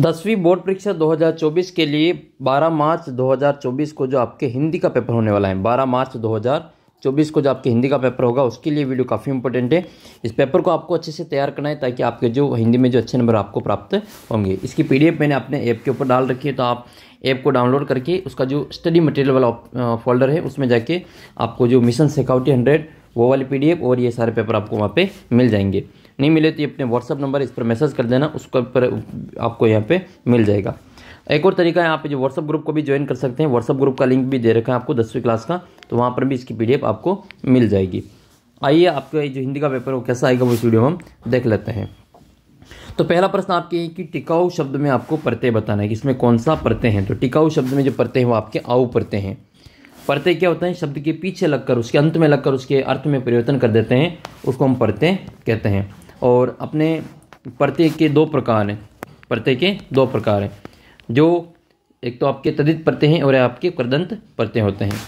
दसवीं बोर्ड परीक्षा 2024 के लिए 12 मार्च 2024 को जो आपके हिंदी का पेपर होने वाला है 12 मार्च 2024 को जो आपके हिंदी का पेपर होगा उसके लिए वीडियो काफ़ी इंपॉर्टेंट है इस पेपर को आपको अच्छे से तैयार करना है ताकि आपके जो हिंदी में जो अच्छे नंबर आपको प्राप्त होंगे इसकी पी मैंने अपने ऐप के ऊपर डाल रखी है तो आप ऐप को डाउनलोड करके उसका जो स्टडी मटेरियल वाला फोल्डर है उसमें जाके आपको जो मिशन सेकाउटी हंड्रेड वो वाली पी और ये सारे पेपर आपको वहाँ पर मिल जाएंगे नहीं मिले तो ये अपने व्हाट्सअप नंबर इस पर मैसेज कर देना उसके पर आपको यहाँ पे मिल जाएगा एक और तरीका है आप जो व्हाट्सअप ग्रुप को भी ज्वाइन कर सकते हैं व्हाट्सअप ग्रुप का लिंक भी दे रखा है आपको दसवीं क्लास का तो वहाँ पर भी इसकी पी आपको मिल जाएगी आइए आपका जो हिंदी का पेपर वो कैसा आएगा वो इस वीडियो में हम देख लेते हैं तो पहला प्रश्न आपके है कि टिकाऊ शब्द में आपको परते बताना है कि इसमें कौन सा परते हैं तो टिकाऊ शब्द में जो परते हैं वो आपके आऊ परते हैं परते क्या होते हैं शब्द के पीछे लगकर उसके अंत में लगकर उसके अर्थ में परिवर्तन कर देते हैं उसको हम परते कहते हैं और अपने प्रत्यय के दो प्रकार हैं प्रत्यय के दो प्रकार हैं जो एक तो आपके तदित प्रत्यय हैं और आपके कृदंत प्रत्यय होते हैं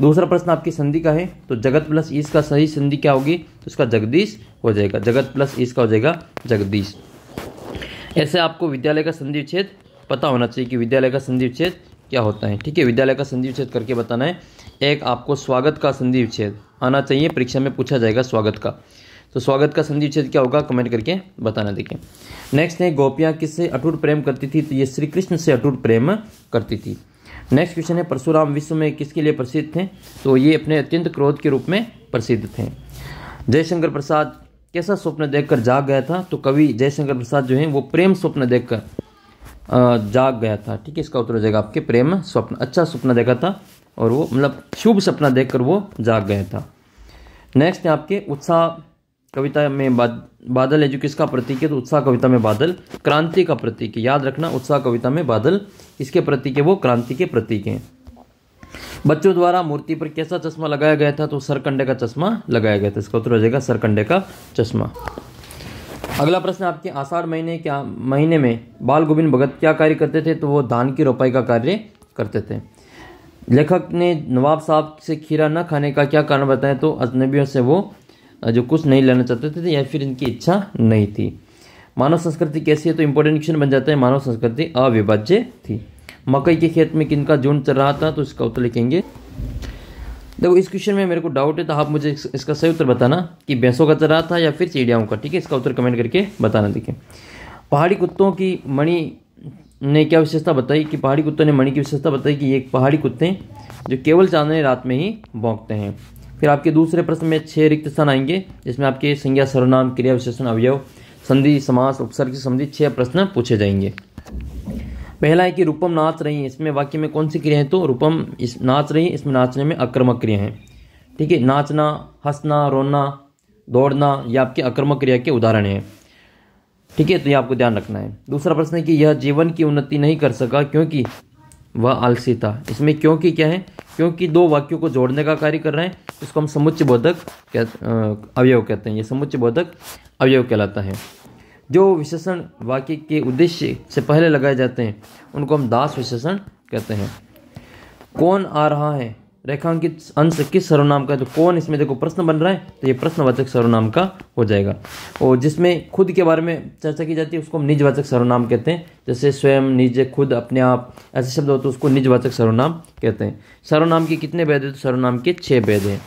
दूसरा प्रश्न आपकी संधि का है तो जगत प्लस ईस का सही संधि क्या होगी तो इसका जगदीश हो जाएगा जगत प्लस ईस का हो जाएगा जगदीश ऐसे आपको विद्यालय का संधि विच्छेद पता होना चाहिए कि विद्यालय का संधि विच्छेद क्या होता है ठीक है विद्यालय का संधि विच्छेद करके बताना है एक आपको स्वागत का संधि विच्छेद आना चाहिए परीक्षा में पूछा जाएगा स्वागत का तो स्वागत का संधि विच्छेद क्या होगा कमेंट करके बताना देखिए नेक्स्ट है गोपियाँ किससे अटूट प्रेम करती थी तो ये श्री कृष्ण से अटूट प्रेम करती थी नेक्स्ट क्वेश्चन है परशुराम विश्व में किसके लिए प्रसिद्ध थे तो ये अपने अत्यंत क्रोध के रूप में प्रसिद्ध थे जयशंकर प्रसाद कैसा स्वप्न देखकर जाग गया था तो कवि जयशंकर प्रसाद जो है वो प्रेम स्वप्न देखकर जाग गया था ठीक है इसका उत्तर हो जाएगा आपके प्रेम स्वप्न अच्छा स्वप्न देखा था और वो मतलब शुभ सपना देखकर वो जाग गया था नेक्स्ट है आपके उत्साह कविता में बाद, बादल है जो किसका प्रतीक है तो उत्साह कविता में बादल क्रांति का प्रतीक है याद रखना उत्साह कविता में बादल इसके प्रतीक है वो क्रांति के प्रतीक हैं बच्चों द्वारा मूर्ति पर कैसा चश्मा लगाया गया था तो सरकंडे का चश्मा लगाया गया था इसका उत्तर हो जाएगा सरकंडे का चश्मा अगला प्रश्न आपके आषाढ़ महीने क्या महीने में बाल गोविंद भगत क्या कार्य करते थे तो वो धान की रोपाई का कार्य करते थे लेखक ने नवाब साहब से खीरा न खाने का क्या कारण बताया तो अजनबियों से वो जो कुछ नहीं लेना चाहते थे या फिर इनकी इच्छा नहीं थी मानव संस्कृति कैसी है तो इंपॉर्टेंट क्वेश्चन बन जाता है मानव संस्कृति अविभाज्य थी मकई के खेत में किनका झुंड चल रहा था तो इसका उत्तर लिखेंगे देखो इस क्वेश्चन में मेरे को डाउट है तो आप मुझे इसका सही उत्तर बताना कि भैंसों का चल रहा था या फिर चिड़ियाओं का ठीक है इसका उत्तर कमेंट करके बताना देखें पहाड़ी कुत्तों की मणि ने क्या विशेषता बताई कि पहाड़ी कुत्तों ने मणि की विशेषता बताई कि ये पहाड़ी कुत्ते जो केवल चांदनी रात में ही भोंकते हैं फिर आपके दूसरे प्रश्न में छह रिक्त स्थान आएंगे जिसमें आपके संज्ञा सर्वनाम क्रिया विशेषण अवयव संधि समास उपसर्ग से संबंधित प्रश्न पूछे जाएंगे पहला है कि रूपम नाच रही है इसमें वाक्य में कौन सी क्रिया है तो रूपम इस नाच रही है इसमें नाचने में आक्रमक क्रिया है ठीक है नाचना हंसना रोना दौड़ना ये आपके आक्रमक क्रिया के उदाहरण हैं ठीक है तो ये आपको ध्यान रखना है दूसरा प्रश्न है कि यह जीवन की उन्नति नहीं कर सका क्योंकि व आलसीता इसमें क्योंकि क्या है क्योंकि दो वाक्यों को जोड़ने का कार्य कर रहे हैं इसको हम समुच्च बोधक अवयव कहते हैं ये समुच्च बोधक अवयव कहलाता है जो विशेषण वाक्य के उद्देश्य से पहले लगाए जाते हैं उनको हम दास विशेषण कहते हैं कौन आ रहा है रेखांकित अंश किस सर्वनाम का तो कौन इसमें देखो प्रश्न बन रहा है तो ये प्रश्नवाचक सर्वनाम का हो जाएगा और जिसमें खुद के बारे में चर्चा की जाती है उसको हम निजवाचक सर्वनाम कहते हैं जैसे स्वयं निज खुद अपने आप ऐसे शब्द हो तो उसको निजवाचक सर्वनाम कहते हैं सर्वनाम के कितने भेद हैं तो सर्वनाम के छः भेद हैं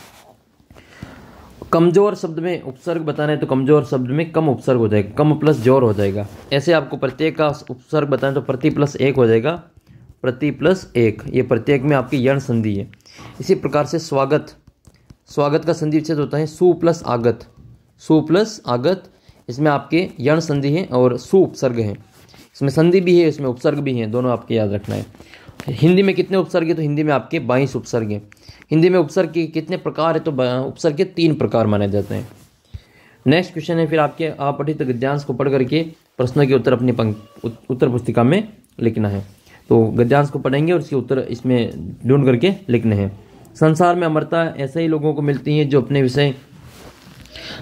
कमजोर शब्द में उपसर्ग बताना है तो कमजोर शब्द में कम उपसर्ग हो जाएगा कम प्लस जोर हो जाएगा ऐसे आपको प्रत्येक का उपसर्ग बताएं तो प्रति प्लस एक हो जाएगा प्रति प्लस एक ये प्रत्येक में आपकी यण संधि है इसी प्रकार से स्वागत स्वागत का संधि विच्छेद होता है सु प्लस आगत सु प्लस आगत इसमें आपके यण संधि है और सु उपसर्ग है इसमें संधि भी है इसमें उपसर्ग भी है दोनों आपके याद रखना है हिंदी में कितने उपसर्ग है तो हिंदी में आपके बाईस उपसर्ग हैं हिंदी में उपसर्ग के कितने प्रकार है तो उपसर्ग के तीन प्रकार माने जाते हैं नेक्स्ट क्वेश्चन है फिर आपके आप पठित गद्यांश को पढ़ करके प्रश्नों के उत्तर अपनी उत्तर पुस्तिका में लिखना है तो गद्यांश को पढ़ेंगे और इसके उत्तर इसमें ढूंढ करके लिखने हैं संसार में अमरता ऐसे ही लोगों को मिलती है जो अपने विषय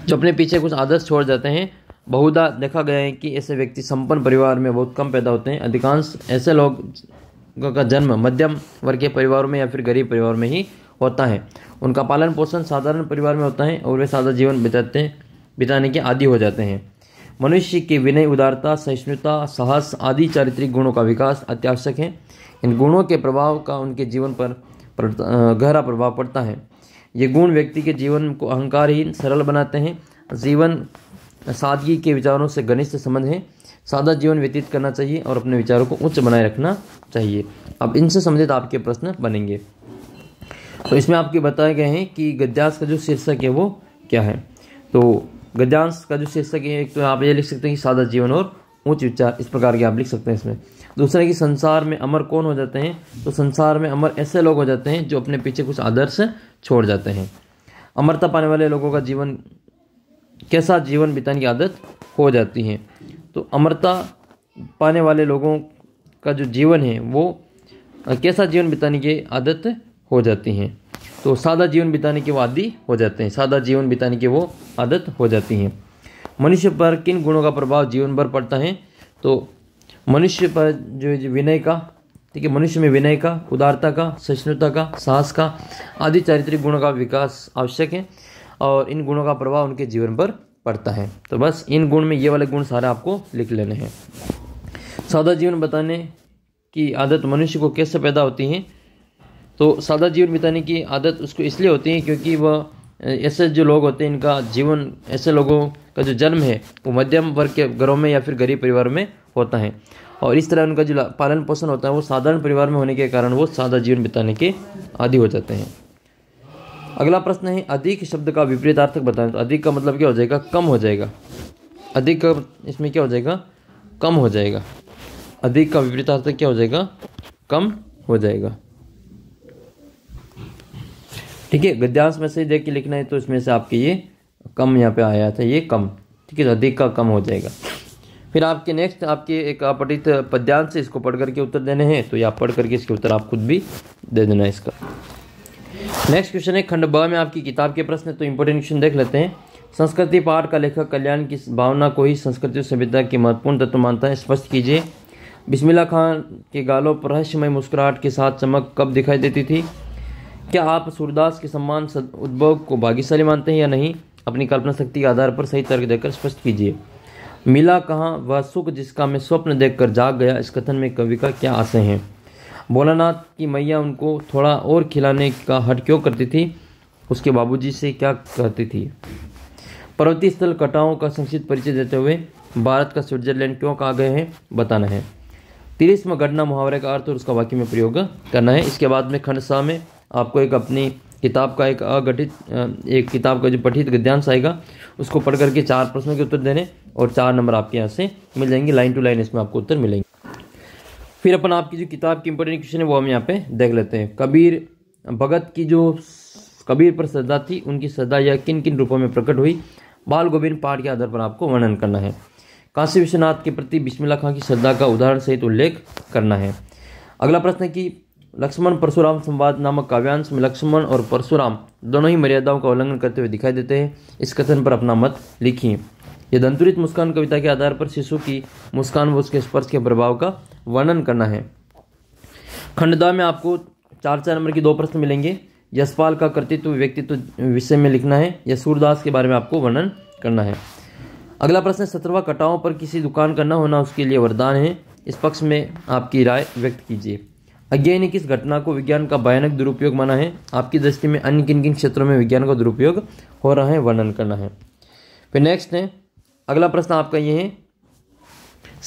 जो अपने पीछे कुछ आदर्श छोड़ जाते हैं बहुधा देखा गया है कि ऐसे व्यक्ति संपन्न परिवार में बहुत कम पैदा होते हैं अधिकांश ऐसे लोगों का जन्म मध्यम वर्ग के परिवारों में या फिर गरीब परिवार में ही होता है उनका पालन पोषण साधारण परिवार में होता है और वे सादा जीवन बिताते बिताने के आदि हो जाते हैं मनुष्य के विनय उदारता सहिष्णुता साहस आदि चारित्रिक गुणों का विकास अत्यावश्यक है इन गुणों के प्रभाव का उनके जीवन पर गहरा प्रभाव पड़ता है ये गुण व्यक्ति के जीवन को अहंकारहीन सरल बनाते हैं जीवन सादगी के विचारों से घनिष्ठ संबंध है सादा जीवन व्यतीत करना चाहिए और अपने विचारों को उच्च बनाए रखना चाहिए अब इनसे संबंधित आपके प्रश्न बनेंगे तो इसमें आपके बताए गए हैं कि गद्यास का जो शीर्षक है वो क्या है तो गद्यांश का जो शीर्षक है एक तो आप ये लिख सकते हैं कि सादा जीवन और ऊंच विचार इस प्रकार के आप लिख सकते हैं इसमें दूसरा कि संसार में अमर कौन हो जाते हैं तो संसार में अमर ऐसे लोग हो जाते हैं जो अपने पीछे कुछ आदर्श छोड़ जाते हैं अमरता पाने वाले लोगों का जीवन कैसा जीवन बिताने की आदत हो जाती है तो अमरता पाने वाले लोगों का जो जीवन है वो कैसा जीवन बिताने की आदत हो जाती है तो सादा जीवन बिताने के वो आदि हो जाते हैं सादा जीवन बिताने की वो आदत हो जाती है मनुष्य पर किन गुणों का प्रभाव जीवन भर पड़ता है तो मनुष्य पर जो विनय का ठीक है मनुष्य में विनय का उदारता का सहिष्णुता का साहस का आदि चारित्रिक गुणों का विकास आवश्यक है और इन गुणों का प्रभाव उनके जीवन पर पड़ता है तो बस इन गुण में ये वाले गुण सारे आपको लिख लेने हैं सादा जीवन बताने की आदत मनुष्य को कैसे पैदा होती है तो सादा जीवन बिताने की आदत उसको इसलिए होती है क्योंकि वह ऐसे जो लोग होते हैं इनका जीवन ऐसे लोगों का जो जन्म है वो मध्यम वर्ग के घरों में या फिर गरीब परिवार में होता है और इस तरह उनका जो पालन पोषण होता है वो साधारण परिवार में होने के कारण वो सादा जीवन बिताने के आदि हो जाते हैं अगला प्रश्न है अधिक शब्द का विपरीतार्थक बताएं तो अधिक का मतलब क्या हो जाएगा कम हो जाएगा अधिक का इसमें क्या हो जाएगा कम हो जाएगा अधिक का विपरीतार्थक क्या हो जाएगा कम हो जाएगा ठीक है गद्यांश में से देख के लिखना है तो इसमें से आपके ये कम यहाँ पे आया था ये कम ठीक है तो अधिक का कम हो जाएगा फिर आपके नेक्स्ट आपके एक अपठित पद्यांश से इसको पढ़ करके उत्तर देने हैं तो ये आप पढ़ करके इसके उत्तर आप खुद भी दे देना इसका नेक्स्ट क्वेश्चन है खंड ब में आपकी किताब के प्रश्न तो इंपॉर्टेंट क्वेश्चन देख लेते हैं संस्कृति पाठ का लेखक कल्याण की भावना को ही संस्कृति और सभ्यता के महत्वपूर्ण तत्व मानता है स्पष्ट कीजिए बिस्मिल्ला खान के गालों पर रहस्यमय मुस्कुराहट के साथ चमक कब दिखाई देती थी क्या आप सूरदास के सम्मान उद्भव को भाग्यशाली मानते हैं या नहीं अपनी कल्पना शक्ति के आधार पर सही तर्क देकर स्पष्ट कीजिए मिला कहाँ वह सुख जिसका मैं स्वप्न देखकर जाग गया इस कथन में कवि का क्या आशय है भोलानाथ की मैया उनको थोड़ा और खिलाने का हट क्यों करती थी उसके बाबूजी से क्या कहती थी पर्वतीय स्थल कटाओं का संक्षिप्त परिचय देते हुए भारत का स्विट्जरलैंड क्यों कहा गए हैं बताना है तिरिस्म घटना मुहावरे का अर्थ और उसका वाक्य में प्रयोग करना है इसके बाद में खंडसा में आपको एक अपनी किताब का एक अगठित एक किताब का जो पठित गद्यांश आएगा उसको पढ़ करके चार प्रश्नों के उत्तर देने और चार नंबर आपके यहाँ से मिल जाएंगे लाइन टू लाइन इसमें आपको उत्तर मिलेंगे फिर अपन आपकी जो किताब की इंपॉर्टेंट क्वेश्चन है वो हम यहाँ पे देख लेते हैं कबीर भगत की जो कबीर पर श्रद्धा थी उनकी श्रद्धा यह किन किन रूपों में प्रकट हुई बाल गोविंद पाठ के आधार पर आपको वर्णन करना है काशी विश्वनाथ के प्रति बिस्मिल्ला खां की श्रद्धा का उदाहरण सहित उल्लेख करना है अगला प्रश्न है कि लक्ष्मण परशुराम संवाद नामक काव्यांश में लक्ष्मण और परशुराम दोनों ही मर्यादाओं का उल्लंघन करते हुए दिखाई देते हैं इस कथन पर अपना मत लिखिए यह दंतुरित मुस्कान कविता के आधार पर शिशु की मुस्कान व उसके स्पर्श के प्रभाव का वर्णन करना है खंडदा में आपको चार चार नंबर के दो प्रश्न मिलेंगे यशपाल का कर्तित्व व्यक्तित्व विषय में लिखना है या सूरदास के बारे में आपको वर्णन करना है अगला प्रश्न सत्रवा कटाओं पर किसी दुकान का न होना उसके लिए वरदान है इस पक्ष में आपकी राय व्यक्त कीजिए अज्ञा ने किस घटना को विज्ञान का भयानक दुरुपयोग माना है आपकी दृष्टि में अन्य किन किन क्षेत्रों में विज्ञान का दुरुपयोग हो रहा है वर्णन करना है फिर नेक्स्ट है अगला प्रश्न आपका ये है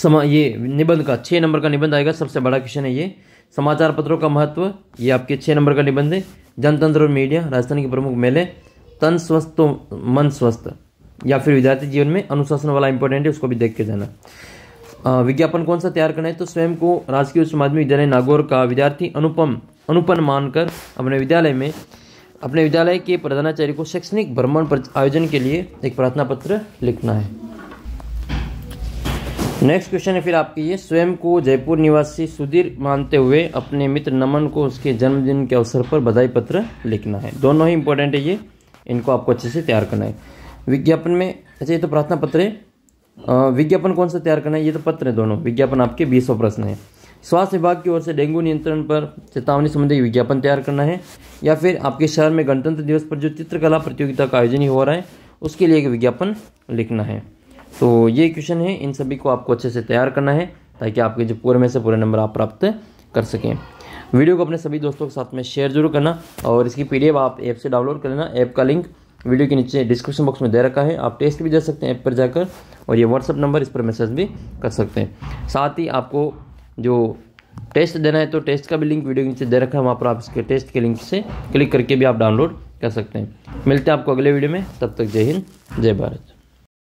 समा ये निबंध का छः नंबर का निबंध आएगा सबसे बड़ा क्वेश्चन है ये समाचार पत्रों का महत्व ये आपके छः नंबर का निबंध है जनतंत्र और मीडिया राजस्थान के प्रमुख मेले तन स्वस्थ मन स्वस्थ या फिर विद्यार्थी जीवन में अनुशासन वाला इंपॉर्टेंट है उसको भी देख के जाना विज्ञापन कौन सा तैयार करना है तो स्वयं को राजकीय उच्च माध्यमिक विद्यालय नागौर का विद्यार्थी अनुपम अनुपन मानकर अपने विद्यालय में अपने विद्यालय के प्रधानाचार्य को शैक्षणिक भ्रमण आयोजन के लिए एक प्रार्थना पत्र लिखना है नेक्स्ट क्वेश्चन है फिर आपके ये स्वयं को जयपुर निवासी सुधीर मानते हुए अपने मित्र नमन को उसके जन्मदिन के अवसर पर बधाई पत्र लिखना है दोनों ही इंपॉर्टेंट है ये इनको आपको अच्छे से तैयार करना है विज्ञापन में अच्छा ये तो प्रार्थना पत्र है विज्ञापन कौन सा तैयार करना है ये तो पत्र है दोनों विज्ञापन आपके बीस प्रश्न है स्वास्थ्य विभाग की ओर से डेंगू नियंत्रण पर चेतावनी संबंधी विज्ञापन तैयार करना है या फिर आपके शहर में गणतंत्र दिवस पर जो चित्रकला प्रतियोगिता का आयोजन ही हो रहा है उसके लिए एक विज्ञापन लिखना है तो ये क्वेश्चन है इन सभी को आपको अच्छे से तैयार करना है ताकि आपके जो पूरे में से पूरे नंबर आप प्राप्त कर सकें वीडियो को अपने सभी दोस्तों के साथ में शेयर जरूर करना और इसकी पी आप ऐप से डाउनलोड कर लेना ऐप का लिंक वीडियो के नीचे डिस्क्रिप्शन बॉक्स में दे रखा है आप टेस्ट भी दे सकते हैं ऐप पर जाकर और ये व्हाट्सअप नंबर इस पर मैसेज भी कर सकते हैं साथ ही आपको जो टेस्ट देना है तो टेस्ट का भी लिंक वीडियो के नीचे दे रखा है वहाँ पर आप इसके टेस्ट के लिंक से क्लिक करके भी आप डाउनलोड कर सकते हैं मिलते हैं आपको अगले वीडियो में तब तक जय हिंद जय भारत